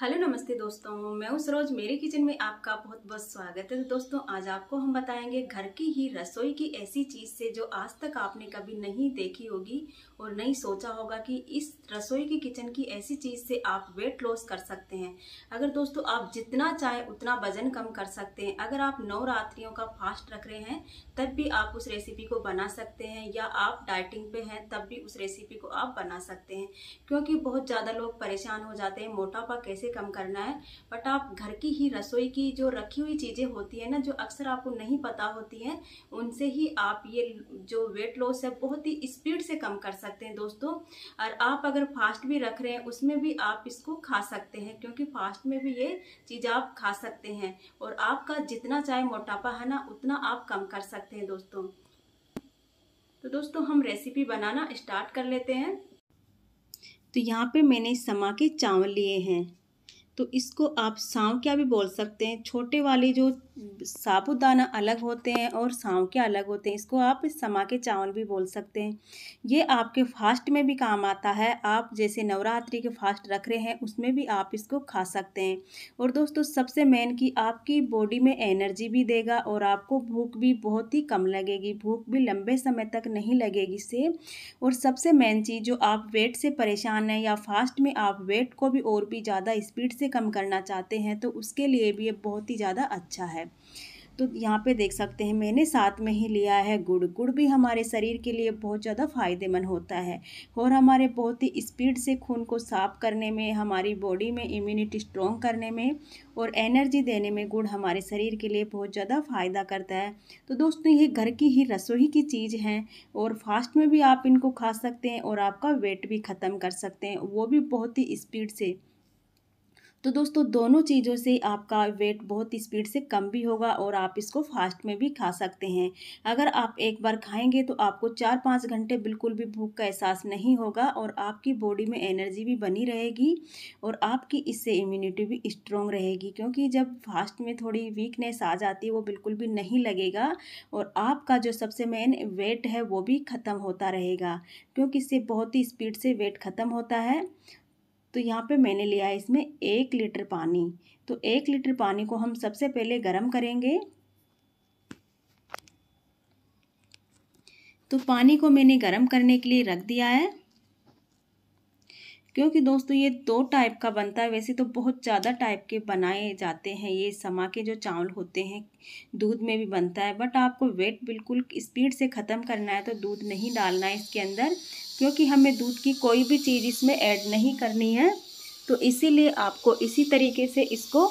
hello नमस्ते दोस्तों मैं उस रोज मेरे किचन में आपका बहुत बहुत स्वागत है तो दोस्तों आज आपको हम बताएंगे घर की ही रसोई की ऐसी चीज़ से जो आज तक आपने कभी नहीं देखी होगी और नहीं सोचा होगा कि इस रसोई की किचन की ऐसी चीज़ से आप वेट लॉस कर सकते हैं अगर दोस्तों आप जितना चाहे उतना वजन कम कर सकते हैं अगर आप नवरात्रियों का फास्ट रख रहे हैं तब भी आप उस रेसिपी को बना सकते हैं या आप डाइटिंग पे हैं तब भी उस रेसिपी को आप बना सकते हैं क्योंकि बहुत ज़्यादा लोग परेशान हो जाते हैं मोटापा कैसे कैसे कम करना है बट आप घर की ही रसोई की जो रखी हुई चीज़ें होती है ना जो अक्सर आपको नहीं पता होती हैं उनसे ही आप ये जो वेट लॉस है बहुत ही स्पीड से कम कर सकते हैं दोस्तों और आप अगर फास्ट भी रख रहे हैं उसमें भी आप इसको खा सकते हैं क्योंकि फास्ट में भी ये चीज़ आप खा सकते हैं और आपका जितना चाहे मोटापा है ना उतना आप कम कर सकते हैं दोस्तों तो दोस्तों हम रेसिपी बनाना स्टार्ट कर लेते हैं तो यहाँ पे मैंने समा के चावल लिए हैं तो इसको आप सांव क्या भी बोल सकते हैं छोटे वाले जो साबुदाना अलग होते हैं और सांव क्या अलग होते हैं इसको आप समा के चावल भी बोल सकते हैं ये आपके फास्ट में भी काम आता है आप जैसे नवरात्रि के फास्ट रख रहे हैं उसमें भी आप इसको खा सकते हैं और दोस्तों सबसे मेन कि आपकी बॉडी में एनर्जी भी देगा और आपको भूख भी बहुत ही कम लगेगी भूख भी लंबे समय तक नहीं लगेगी इससे और सबसे मेन चीज़ जो आप वेट से परेशान हैं या फास्ट में आप वेट को भी और भी ज़्यादा स्पीड से से कम करना चाहते हैं तो उसके लिए भी ये बहुत ही ज़्यादा अच्छा है तो यहाँ पे देख सकते हैं मैंने साथ में ही लिया है गुड़ गुड़ भी हमारे शरीर के लिए बहुत ज़्यादा फ़ायदेमंद होता है और हमारे बहुत ही स्पीड से खून को साफ करने में हमारी बॉडी में इम्यूनिटी स्ट्रॉन्ग करने में और एनर्जी देने में गुड़ हमारे शरीर के लिए बहुत ज़्यादा फ़ायदा करता है तो दोस्तों ये घर की ही रसोई की चीज़ है और फास्ट में भी आप इनको खा सकते हैं और आपका वेट भी ख़त्म कर सकते हैं वो भी बहुत ही स्पीड से तो दोस्तों दोनों चीज़ों से आपका वेट बहुत ही स्पीड से कम भी होगा और आप इसको फास्ट में भी खा सकते हैं अगर आप एक बार खाएंगे तो आपको चार पाँच घंटे बिल्कुल भी भूख का एहसास नहीं होगा और आपकी बॉडी में एनर्जी भी बनी रहेगी और आपकी इससे इम्यूनिटी भी स्ट्रॉन्ग रहेगी क्योंकि जब फास्ट में थोड़ी वीकनेस आ जाती है वो बिल्कुल भी नहीं लगेगा और आपका जो सबसे मेन वेट है वो भी ख़त्म होता रहेगा क्योंकि इससे बहुत ही स्पीड से वेट ख़त्म होता है तो यहाँ पे मैंने लिया है इसमें एक लीटर पानी तो एक लीटर पानी को हम सबसे पहले गर्म करेंगे तो पानी को मैंने गर्म करने के लिए रख दिया है क्योंकि दोस्तों ये दो टाइप का बनता है वैसे तो बहुत ज़्यादा टाइप के बनाए जाते हैं ये समा के जो चावल होते हैं दूध में भी बनता है बट आपको वेट बिल्कुल स्पीड से ख़त्म करना है तो दूध नहीं डालना है इसके अंदर क्योंकि हमें दूध की कोई भी चीज़ इसमें ऐड नहीं करनी है तो इसीलिए आपको इसी तरीके से इसको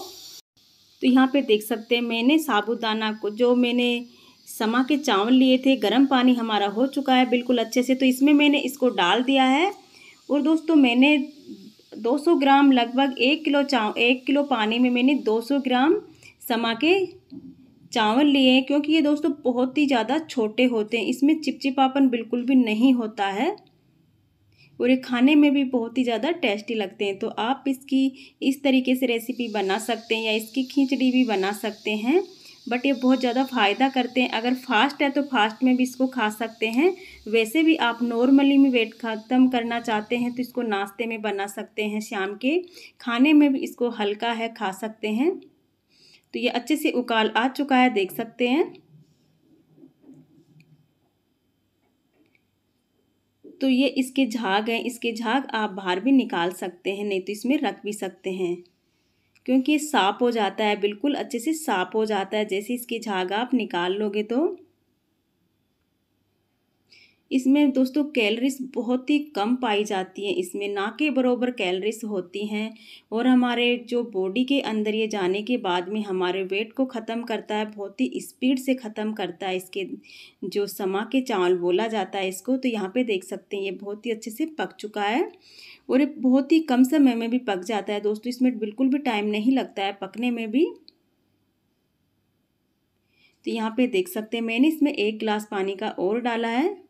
तो यहाँ पे देख सकते हैं मैंने साबुदाना को जो मैंने समा के चावल लिए थे गर्म पानी हमारा हो चुका है बिल्कुल अच्छे से तो इसमें मैंने इसको डाल दिया है और दोस्तों मैंने 200 ग्राम लगभग एक किलो चाव एक किलो पानी में मैंने 200 ग्राम समा के चावल लिए हैं क्योंकि ये दोस्तों बहुत ही ज़्यादा छोटे होते हैं इसमें चिपचिपापन बिल्कुल भी नहीं होता है और ये खाने में भी बहुत ही ज़्यादा टेस्टी लगते हैं तो आप इसकी इस तरीके से रेसिपी बना सकते हैं या इसकी खिचड़ी भी बना सकते हैं बट ये बहुत ज़्यादा फ़ायदा करते हैं अगर फास्ट है तो फास्ट में भी इसको खा सकते हैं वैसे भी आप नॉर्मली में वेट ख़त्म करना चाहते हैं तो इसको नाश्ते में बना सकते हैं शाम के खाने में भी इसको हल्का है खा सकते हैं तो ये अच्छे से उकाल आ चुका है देख सकते हैं तो ये इसके झाग हैं इसके झाग आप बाहर भी निकाल सकते हैं नहीं तो इसमें रख भी सकते हैं क्योंकि साफ हो जाता है बिल्कुल अच्छे से साफ हो जाता है जैसे इसकी झाग आप निकाल लोगे तो इसमें दोस्तों कैलरीज बहुत ही कम पाई जाती हैं इसमें ना के बराबर कैलरीज होती हैं और हमारे जो बॉडी के अंदर ये जाने के बाद में हमारे वेट को ख़त्म करता है बहुत ही स्पीड से ख़त्म करता है इसके जो समा के चावल बोला जाता है इसको तो यहाँ पे देख सकते हैं ये बहुत ही अच्छे से पक चुका है और ये बहुत ही कम समय में भी पक जाता है दोस्तों इसमें बिल्कुल भी टाइम नहीं लगता है पकने में भी तो यहाँ पर देख सकते हैं मैंने इसमें एक गिलास पानी का और डाला है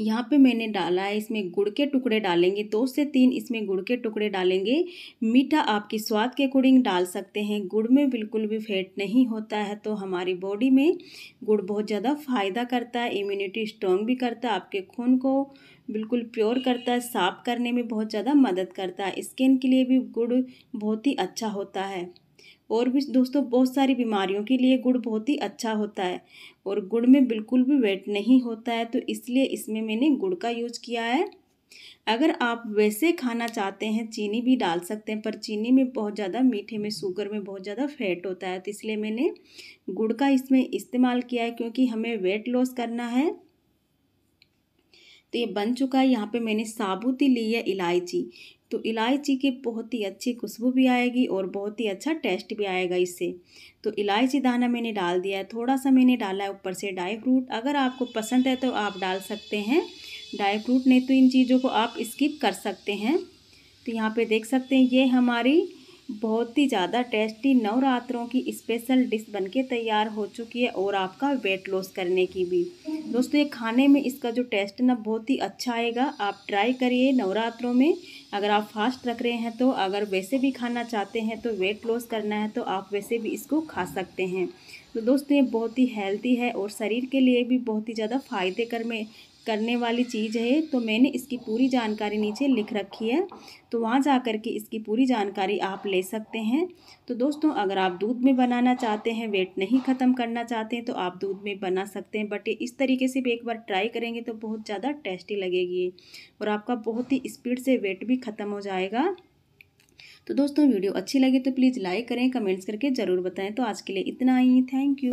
यहाँ पे मैंने डाला है इसमें गुड़ के टुकड़े डालेंगे दो से तीन इसमें गुड़ के टुकड़े डालेंगे मीठा आपके स्वाद के अकॉर्डिंग डाल सकते हैं गुड़ में बिल्कुल भी फैट नहीं होता है तो हमारी बॉडी में गुड़ बहुत ज़्यादा फ़ायदा करता है इम्यूनिटी स्ट्रॉन्ग भी करता है आपके खून को बिल्कुल प्योर करता है साफ करने में बहुत ज़्यादा मदद करता है स्किन के लिए भी गुड़ बहुत ही अच्छा होता है और भी दोस्तों बहुत सारी बीमारियों के लिए गुड़ बहुत ही अच्छा होता है और गुड़ में बिल्कुल भी वेट नहीं होता है तो इसलिए इसमें मैंने गुड़ का यूज किया है अगर आप वैसे खाना चाहते हैं चीनी भी डाल सकते हैं पर चीनी में बहुत ज़्यादा मीठे में शुगर में बहुत ज़्यादा फैट होता है तो इसलिए मैंने गुड़ का इसमें इस्तेमाल किया है क्योंकि हमें वेट लॉस करना है तो ये बन चुका है यहाँ पे मैंने साबुती ली है इलायची तो इलायची की बहुत ही अच्छी खुशबू भी आएगी और बहुत ही अच्छा टेस्ट भी आएगा इससे तो इलायची दाना मैंने डाल दिया है थोड़ा सा मैंने डाला है ऊपर से ड्राई फ्रूट अगर आपको पसंद है तो आप डाल सकते हैं ड्राई फ्रूट नहीं तो इन चीज़ों को आप स्किप कर सकते हैं तो यहाँ पे देख सकते हैं ये हमारी बहुत ही ज़्यादा टेस्टी नवरात्रों की स्पेशल डिश बनके तैयार हो चुकी है और आपका वेट लॉस करने की भी दोस्तों ये खाने में इसका जो टेस्ट ना बहुत ही अच्छा आएगा आप ट्राई करिए नवरात्रों में अगर आप फास्ट रख रहे हैं तो अगर वैसे भी खाना चाहते हैं तो वेट लॉस करना है तो आप वैसे भी इसको खा सकते हैं तो दोस्तों ये बहुत ही हेल्थी है और शरीर के लिए भी बहुत ही ज़्यादा फायदे कर में करने वाली चीज़ है तो मैंने इसकी पूरी जानकारी नीचे लिख रखी है तो वहाँ जा कर के इसकी पूरी जानकारी आप ले सकते हैं तो दोस्तों अगर आप दूध में बनाना चाहते हैं वेट नहीं ख़त्म करना चाहते हैं तो आप दूध में बना सकते हैं बट इस तरीके से भी एक बार ट्राई करेंगे तो बहुत ज़्यादा टेस्टी लगेगी और आपका बहुत ही स्पीड से वेट भी ख़त्म हो जाएगा तो दोस्तों वीडियो अच्छी लगी तो प्लीज़ लाइक करें कमेंट्स करके ज़रूर बताएँ तो आज के लिए इतना ही थैंक यू